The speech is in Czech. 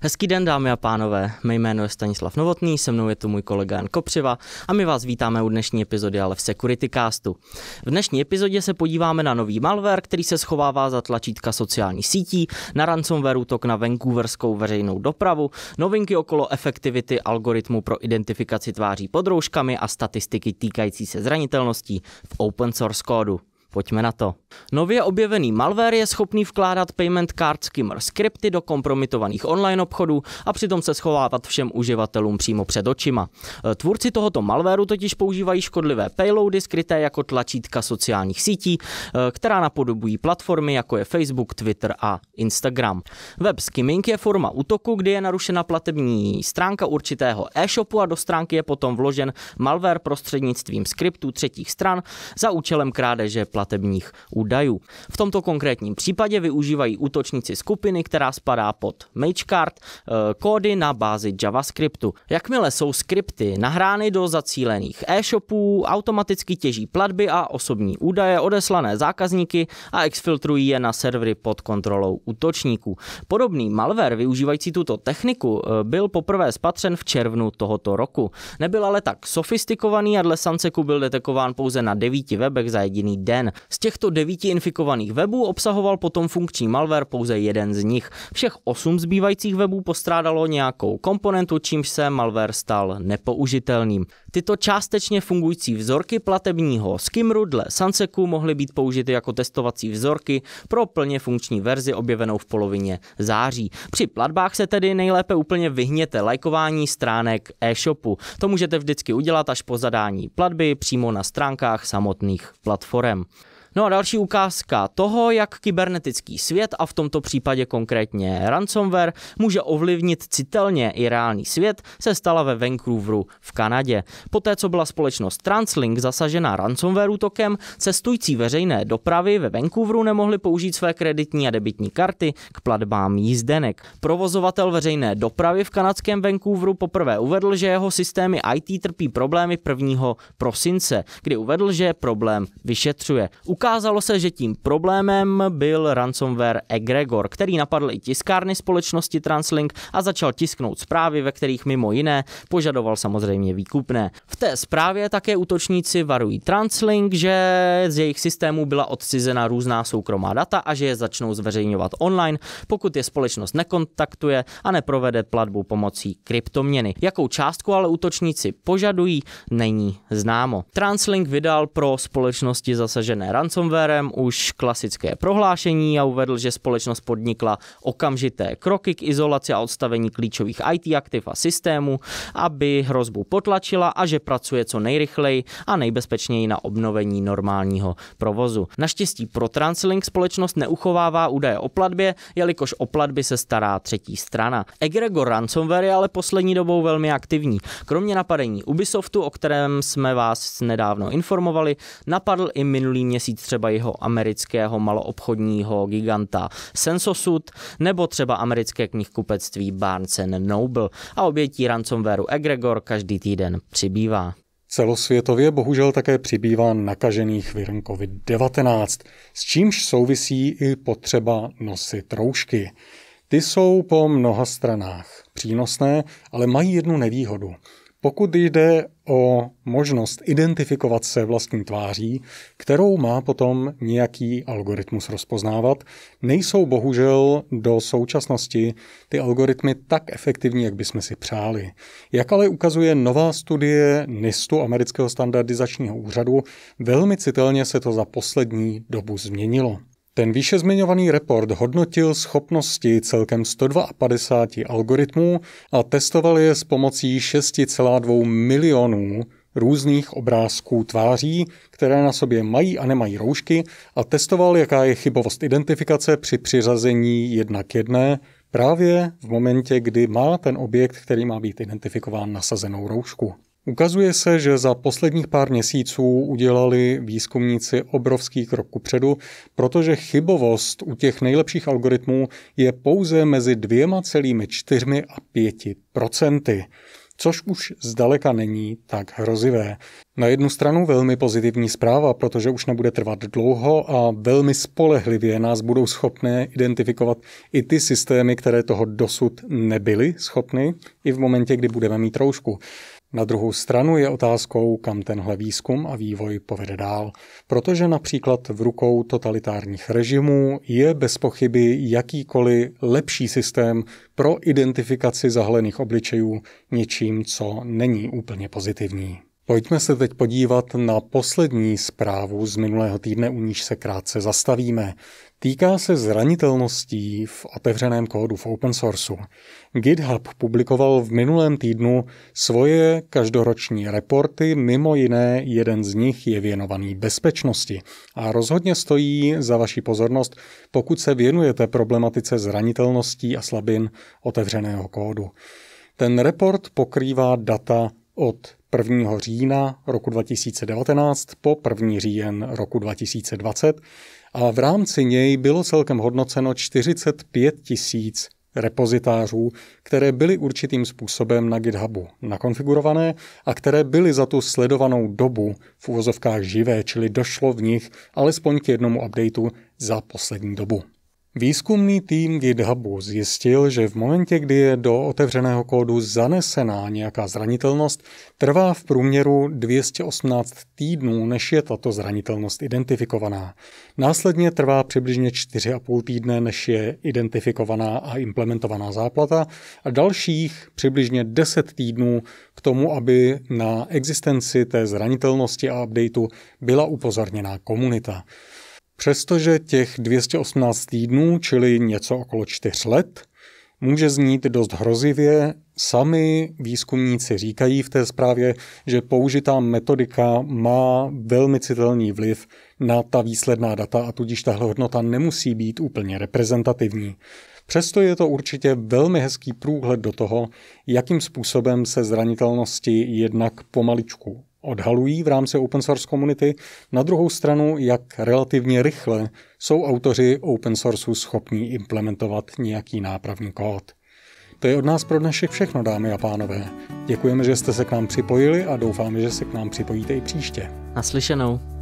Hezký den, dámy a pánové. Mé jméno je Stanislav Novotný, se mnou je tu můj kolega Jan Kopřiva a my vás vítáme u dnešní epizody ale v Security Castu. V dnešní epizodě se podíváme na nový malware, který se schovává za tlačítka sociálních sítí, na ransomware útok na vancouverskou veřejnou dopravu, novinky okolo efektivity algoritmu pro identifikaci tváří podroužkami a statistiky týkající se zranitelností v open source kódu. Pojďme na to. Nově objevený malware je schopný vkládat payment card skimmer skripty do kompromitovaných online obchodů a přitom se schovávat všem uživatelům přímo před očima. E, tvůrci tohoto malwareu totiž používají škodlivé payloady skryté jako tlačítka sociálních sítí, e, která napodobují platformy jako je Facebook, Twitter a Instagram. Web skimming je forma útoku, kdy je narušena platební stránka určitého e-shopu a do stránky je potom vložen malware prostřednictvím skriptů třetích stran za účelem krádeže platformy platebních údajů. V tomto konkrétním případě využívají útočníci skupiny, která spadá pod Magecart, eh, kódy na bázi JavaScriptu. Jakmile jsou skripty nahrány do zacílených e-shopů, automaticky těží platby a osobní údaje odeslané zákazníky a exfiltrují je na servery pod kontrolou útočníků. Podobný malware využívající tuto techniku eh, byl poprvé spatřen v červnu tohoto roku. Nebyl ale tak sofistikovaný a dle Sanceku byl detekován pouze na devíti webech za jediný den. Z těchto devíti infikovaných webů obsahoval potom funkční malware pouze jeden z nich. Všech osm zbývajících webů postrádalo nějakou komponentu, čímž se malware stal nepoužitelným. Tyto částečně fungující vzorky platebního skimru dle Sanseku mohly být použity jako testovací vzorky pro plně funkční verzi objevenou v polovině září. Při platbách se tedy nejlépe úplně vyhněte lajkování stránek e-shopu. To můžete vždycky udělat až po zadání platby přímo na stránkách samotných platform. No a další ukázka toho, jak kybernetický svět a v tomto případě konkrétně ransomware může ovlivnit citelně i reálný svět, se stala ve Vancouveru v Kanadě. Poté, co byla společnost Translink zasažena ransomware útokem, cestující veřejné dopravy ve Vancouveru nemohli použít své kreditní a debitní karty k platbám jízdenek. Provozovatel veřejné dopravy v kanadském Vancouveru poprvé uvedl, že jeho systémy IT trpí problémy 1. prosince, kdy uvedl, že problém vyšetřuje. Ukázka Ukázalo se, že tím problémem byl ransomware Egregor, který napadl i tiskárny společnosti Translink a začal tisknout zprávy, ve kterých mimo jiné požadoval samozřejmě výkupné. V té zprávě také útočníci varují Translink, že z jejich systémů byla odcizena různá soukromá data a že je začnou zveřejňovat online, pokud je společnost nekontaktuje a neprovede platbu pomocí kryptoměny. Jakou částku ale útočníci požadují, není známo. Translink vydal pro společnosti zasažené ransomware ransomwarem už klasické prohlášení a uvedl, že společnost podnikla okamžité kroky k izolaci a odstavení klíčových IT aktiv a systémů, aby hrozbu potlačila a že pracuje co nejrychleji a nejbezpečněji na obnovení normálního provozu. Naštěstí pro Translink společnost neuchovává údaje o platbě, jelikož o platby se stará třetí strana. Egregor ransomware je ale poslední dobou velmi aktivní. Kromě napadení Ubisoftu, o kterém jsme vás nedávno informovali, napadl i minulý měsíc využít třeba jeho amerického maloobchodního giganta Sensosud nebo třeba americké knihkupectví Barnes Noble a obětí ransomwareu Egregor každý týden přibývá. Celosvětově bohužel také přibývá nakažených virem COVID-19, s čímž souvisí i potřeba nosit roušky. Ty jsou po mnoha stranách přínosné, ale mají jednu nevýhodu. Pokud jde o možnost identifikovat se vlastní tváří, kterou má potom nějaký algoritmus rozpoznávat, nejsou bohužel do současnosti ty algoritmy tak efektivní, jak bychom si přáli. Jak ale ukazuje nová studie NISTu amerického standardizačního úřadu, velmi citelně se to za poslední dobu změnilo. Ten výše zmiňovaný report hodnotil schopnosti celkem 152 algoritmů a testoval je s pomocí 6,2 milionů různých obrázků tváří, které na sobě mají a nemají roušky a testoval, jaká je chybovost identifikace při přiřazení jedna k jedné právě v momentě, kdy má ten objekt, který má být identifikován, nasazenou roušku. Ukazuje se, že za posledních pár měsíců udělali výzkumníci obrovský krok kupředu, protože chybovost u těch nejlepších algoritmů je pouze mezi dvěma celými čtyřmi a pěti procenty což už zdaleka není tak hrozivé. Na jednu stranu velmi pozitivní zpráva, protože už nebude trvat dlouho a velmi spolehlivě nás budou schopné identifikovat i ty systémy, které toho dosud nebyly schopny, i v momentě, kdy budeme mít roušku. Na druhou stranu je otázkou, kam tenhle výzkum a vývoj povede dál, protože například v rukou totalitárních režimů je bez pochyby jakýkoliv lepší systém pro identifikaci zahlených obličejů něčím, co není úplně pozitivní. Pojďme se teď podívat na poslední zprávu z minulého týdne, u níž se krátce zastavíme. Týká se zranitelností v otevřeném kódu v open sourceu. GitHub publikoval v minulém týdnu svoje každoroční reporty, mimo jiné jeden z nich je věnovaný bezpečnosti. A rozhodně stojí za vaši pozornost, pokud se věnujete problematice zranitelností a slabin otevřeného kódu. Ten report pokrývá data od 1. října roku 2019 po 1. říjen roku 2020 a v rámci něj bylo celkem hodnoceno 45 tisíc repozitářů, které byly určitým způsobem na GitHubu nakonfigurované a které byly za tu sledovanou dobu v úvozovkách živé, čili došlo v nich alespoň k jednomu updateu za poslední dobu. Výzkumný tým GitHubu zjistil, že v momentě, kdy je do otevřeného kódu zanesená nějaká zranitelnost, trvá v průměru 218 týdnů, než je tato zranitelnost identifikovaná. Následně trvá přibližně 4,5 týdne, než je identifikovaná a implementovaná záplata a dalších přibližně 10 týdnů k tomu, aby na existenci té zranitelnosti a updateu byla upozorněná komunita. Přestože těch 218 týdnů, čili něco okolo 4 let, může znít dost hrozivě, sami výzkumníci říkají v té zprávě, že použitá metodika má velmi citelný vliv na ta výsledná data a tudíž tahle hodnota nemusí být úplně reprezentativní. Přesto je to určitě velmi hezký průhled do toho, jakým způsobem se zranitelnosti jednak pomaličku odhalují v rámci open source komunity, na druhou stranu, jak relativně rychle jsou autoři open sourceu schopní implementovat nějaký nápravný kód. To je od nás pro dnešek všechno, dámy a pánové. Děkujeme, že jste se k nám připojili a doufáme, že se k nám připojíte i příště. Naslyšenou.